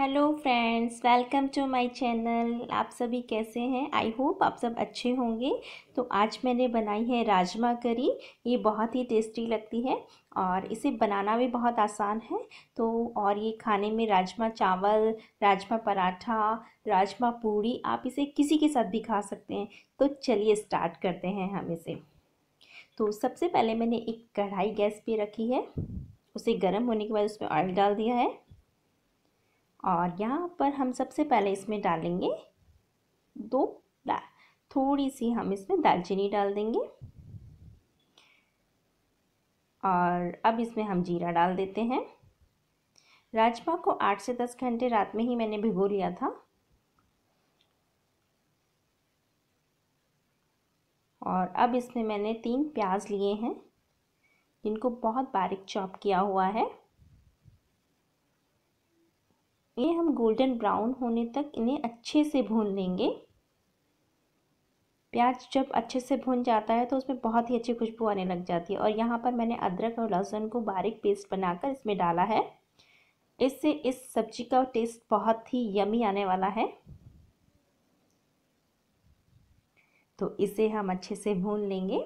hello friends welcome to my channel आप सभी कैसे हैं आई होप आप सब अच्छे होंगे तो आज मैंने बनाई है राजमा करी ये बहुत ही टेस्टी लगती है और इसे बनाना भी बहुत आसान है तो और ये खाने में राजमा चावल राजमा पराठा राजमा पूड़ी आप इसे किसी के साथ भी खा सकते हैं तो चलिए स्टार्ट करते हैं हम इसे तो सबसे पहले मैंने एक कढ़ाई गैस पर रखी है उसे गर्म होने के बाद उसमें ऑयल डाल दिया है और यहाँ पर हम सबसे पहले इसमें डालेंगे दो थोड़ी सी हम इसमें दालचीनी डाल देंगे और अब इसमें हम जीरा डाल देते हैं राजमा को आठ से दस घंटे रात में ही मैंने भिगो लिया था और अब इसमें मैंने तीन प्याज लिए हैं जिनको बहुत बारीक चॉप किया हुआ है ये हम गोल्डन ब्राउन होने तक इन्हें अच्छे से भून लेंगे प्याज जब अच्छे से भून जाता है तो उसमें बहुत ही अच्छी खुशबू आने लग जाती है और यहाँ पर मैंने अदरक और लहसुन को बारीक पेस्ट बनाकर इसमें डाला है इससे इस सब्जी का टेस्ट बहुत ही यमी आने वाला है तो इसे हम अच्छे से भून लेंगे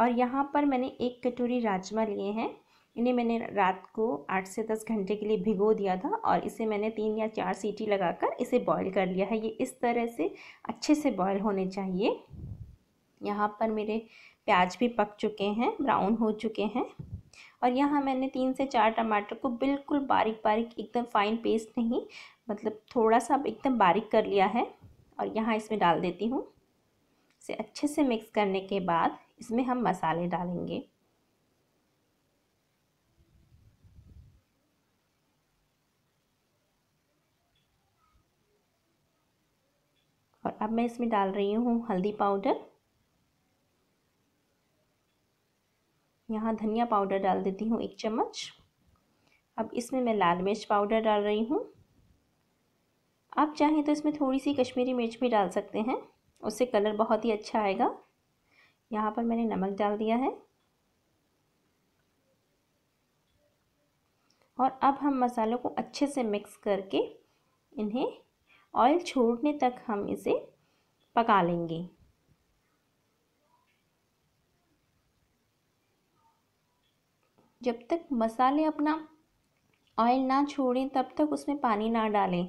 और यहाँ पर मैंने एक कटोरी राजमा लिए हैं इन्हें मैंने रात को आठ से दस घंटे के लिए भिगो दिया था और इसे मैंने तीन या चार सीटी लगाकर इसे बॉईल कर लिया है ये इस तरह से अच्छे से बॉईल होने चाहिए यहाँ पर मेरे प्याज भी पक चुके हैं ब्राउन हो चुके हैं और यहाँ मैंने तीन से चार टमाटर को बिल्कुल बारीक बारीक एकदम फाइन पेस्ट नहीं मतलब थोड़ा सा एकदम बारीक कर लिया है और यहाँ इसमें डाल देती हूँ इसे अच्छे से मिक्स करने के बाद इसमें हम मसाले डालेंगे और अब मैं इसमें डाल रही हूँ हल्दी पाउडर यहाँ धनिया पाउडर डाल देती हूँ एक चम्मच अब इसमें मैं लाल मिर्च पाउडर डाल रही हूँ आप चाहें तो इसमें थोड़ी सी कश्मीरी मिर्च भी डाल सकते हैं उससे कलर बहुत ही अच्छा आएगा यहाँ पर मैंने नमक डाल दिया है और अब हम मसालों को अच्छे से मिक्स करके इन्हें ऑयल छोड़ने तक हम इसे पका लेंगे जब तक मसाले अपना ऑयल ना छोड़ें तब तक उसमें पानी ना डालें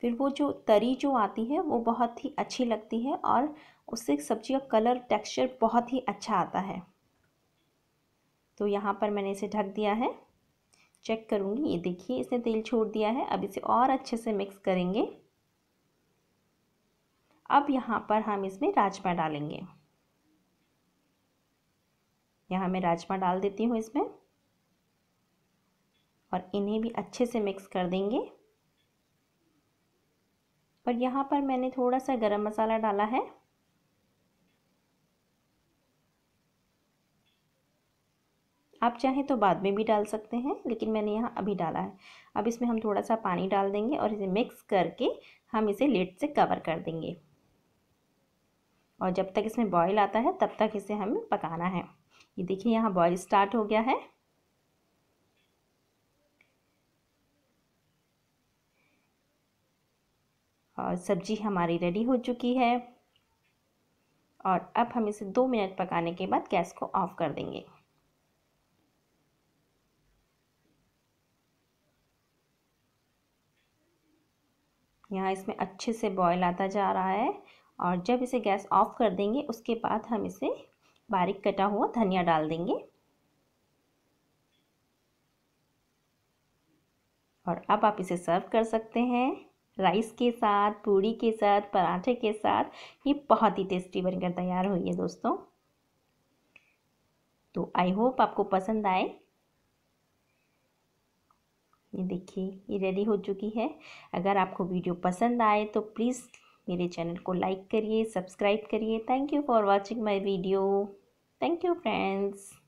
फिर वो जो तरी जो आती है वो बहुत ही अच्छी लगती है और उससे सब्ज़ी का कलर टेक्सचर बहुत ही अच्छा आता है तो यहाँ पर मैंने इसे ढक दिया है चेक करूँगी ये देखिए इसने तेल छोड़ दिया है अब इसे और अच्छे से मिक्स करेंगे अब यहाँ पर हम इसमें राजमा डालेंगे यहाँ मैं राजमा डाल देती हूँ इसमें और इन्हें भी अच्छे से मिक्स कर देंगे और यहाँ पर मैंने थोड़ा सा गरम मसाला डाला है आप चाहें तो बाद में भी डाल सकते हैं लेकिन मैंने यहाँ अभी डाला है अब इसमें हम थोड़ा सा पानी डाल देंगे और इसे मिक्स करके हम इसे लेट से कवर कर देंगे और जब तक इसमें बॉयल आता है तब तक इसे हमें पकाना है ये देखिए यहाँ बॉयल स्टार्ट हो गया है और सब्जी हमारी रेडी हो चुकी है और अब हम इसे दो मिनट पकाने के बाद गैस को ऑफ़ कर देंगे यहाँ इसमें अच्छे से बॉयल आता जा रहा है और जब इसे गैस ऑफ कर देंगे उसके बाद हम इसे बारीक कटा हुआ धनिया डाल देंगे और अब आप इसे सर्व कर सकते हैं राइस के साथ पूड़ी के साथ पराठे के साथ ये बहुत ही टेस्टी बनकर तैयार हुई है दोस्तों तो आई होप आपको पसंद आए ये देखिए ये रेडी हो चुकी है अगर आपको वीडियो पसंद आए तो प्लीज़ मेरे चैनल को लाइक करिए सब्सक्राइब करिए thank you for watching my video thank you friends